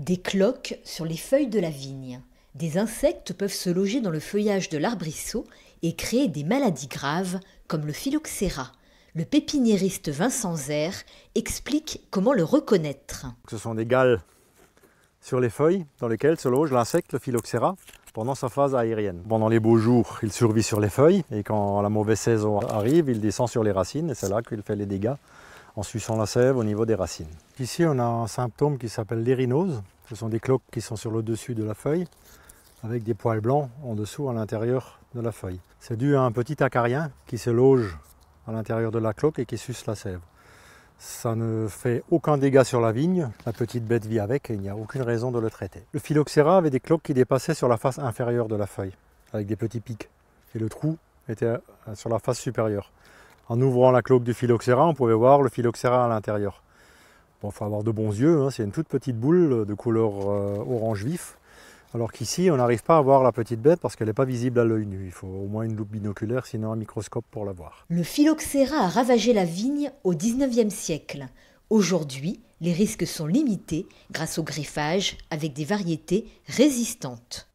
Des cloques sur les feuilles de la vigne. Des insectes peuvent se loger dans le feuillage de l'arbrisseau et créer des maladies graves comme le phylloxéra. Le pépiniériste Vincent Zer explique comment le reconnaître. Ce sont des galles sur les feuilles dans lesquelles se loge l'insecte, le phylloxéra, pendant sa phase aérienne. Pendant les beaux jours, il survit sur les feuilles et quand la mauvaise saison arrive, il descend sur les racines et c'est là qu'il fait les dégâts en suçant la sève au niveau des racines. Ici, on a un symptôme qui s'appelle l'érinose. Ce sont des cloques qui sont sur le dessus de la feuille avec des poils blancs en dessous à l'intérieur de la feuille. C'est dû à un petit acarien qui se loge à l'intérieur de la cloque et qui suce la sève. Ça ne fait aucun dégât sur la vigne, la petite bête vit avec et il n'y a aucune raison de le traiter. Le phylloxéra avait des cloques qui dépassaient sur la face inférieure de la feuille, avec des petits pics, et le trou était euh, sur la face supérieure. En ouvrant la cloque du phylloxéra, on pouvait voir le phylloxéra à l'intérieur. Il faut avoir de bons yeux, hein. c'est une toute petite boule euh, de couleur euh, orange vif. Alors qu'ici, on n'arrive pas à voir la petite bête parce qu'elle n'est pas visible à l'œil nu. Il faut au moins une loupe binoculaire, sinon un microscope pour la voir. Le phylloxéra a ravagé la vigne au 19e siècle. Aujourd'hui, les risques sont limités grâce au greffage avec des variétés résistantes.